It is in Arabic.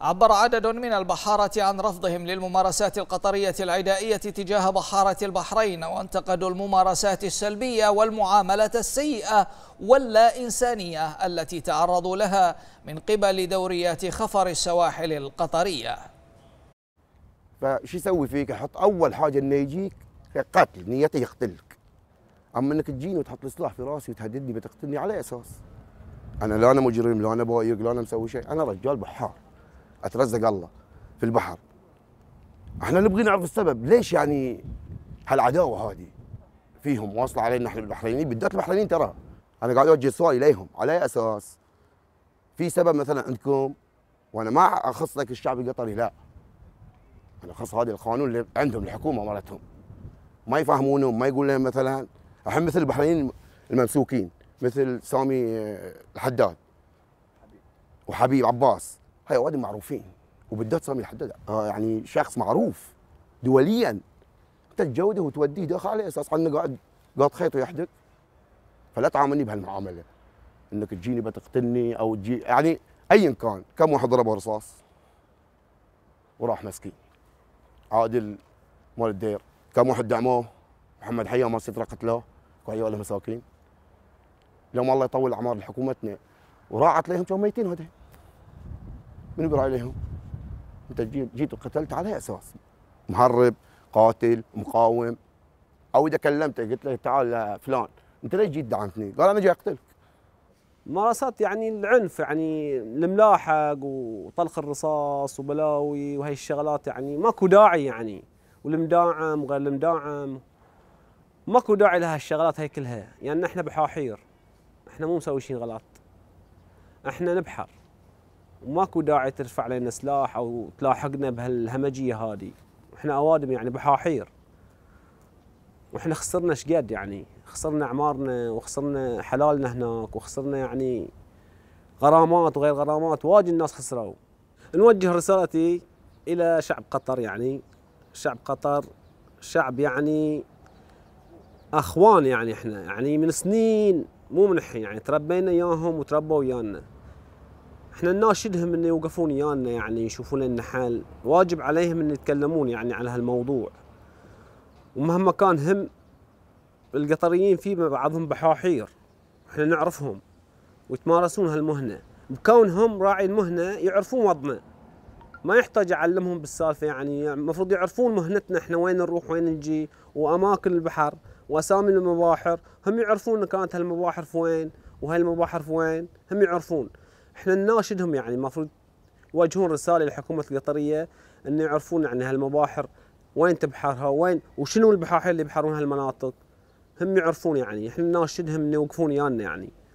عبر عدد من البحارة عن رفضهم للممارسات القطرية العدائية تجاه بحارة البحرين وانتقدوا الممارسات السلبية والمعاملة السيئة واللا إنسانية التي تعرضوا لها من قبل دوريات خفر السواحل القطرية فشو يسوي فيك يحط أول حاجة إنه يجيك قتل نيته يقتلك أما إنك تجيني وتحط السلاح في راسي وتهددني بتقتلني على أساس أنا لا أنا مجرم لا أنا بايق لا أنا مسوي شيء أنا رجال بحار اترزق الله في البحر احنا نبغي نعرف السبب ليش يعني هالعداوه هذه فيهم واصله علينا احنا البحرينيين بالذات البحرينيين ترى انا قاعد اوجه سؤال اليهم على اي اساس في سبب مثلا عندكم وانا ما اخص لك الشعب القطري لا انا اخص هذا القانون اللي عندهم الحكومه مالتهم ما يفهمونهم ما يقول لهم مثلا الحين مثل البحرينيين الممسوكين مثل سامي الحداد وحبيب عباس هاي هيقعدوا معروفين وبالذات سامي الحداد آه يعني شخص معروف دوليا انت تجوده وتوديه داخل على اساس انه قاعد قاعد خيطه يحدك فلا تعاملني بهالمعامله انك تجيني بتقتلني او تجي يعني ايا كان كم واحد ضربه رصاص وراح مسكين عادل مال الدير كم واحد دعموه محمد حيا ما سترة قتلوه وهي مساكين ما الله يطول اعمار حكومتنا وراعت لهم كانوا ميتين هذول من بيراعي عليهم انت جيت وقتلت على اساس محرب قاتل مقاوم او اذا كلمته قلت له تعال فلان انت ليش جيت دعمتني؟ قال انا جاي اقتلك ممارسات يعني العنف يعني الملاحق وطلق الرصاص وبلاوي وهي الشغلات يعني ماكو داعي يعني والمداعم وغير المداعم ماكو داعي لهالشغلات هي كلها يعني احنا بحاحير احنا مو مسوي شيء غلط احنا نبحر وماكو داعي ترفع علينا سلاح او تلاحقنا بهالهمجيه هذه احنا اوادم يعني بحاحير واحنا خسرنا شقد يعني خسرنا اعمارنا وخسرنا حلالنا هناك وخسرنا يعني غرامات وغير غرامات واجد الناس خسروا نوجه رسالتي الى شعب قطر يعني شعب قطر شعب يعني اخوان يعني احنا يعني من سنين مو من الحين يعني تربينا اياهم وتربوا ويانا احنا نناشدهم ان يوقفون يانا يعني يشوفون لنا حل واجب عليهم ان يتكلمون يعني على هالموضوع ومهما كان هم القطريين في بعضهم بحاحير احنا نعرفهم ويتمارسون هالمهنه بكونهم راعي المهنه يعرفون وضعنا ما يحتاج اعلمهم بالسالفه يعني المفروض يعرفون مهنتنا احنا وين نروح وين نجي واماكن البحر واسامي المباحر هم يعرفون كانت هالمباحر في وين وهالمباحر في وين هم يعرفون احنا نناشدهم يعني المفروض يواجهون رساله للحكومه القطريه انه يعرفون يعني هالمباحر وين تبحرها وين وشنو البحار اللي يبحرون هالمناطق هم يعرفون يعني احنا نناشدهم انه يوقفون يانا يعني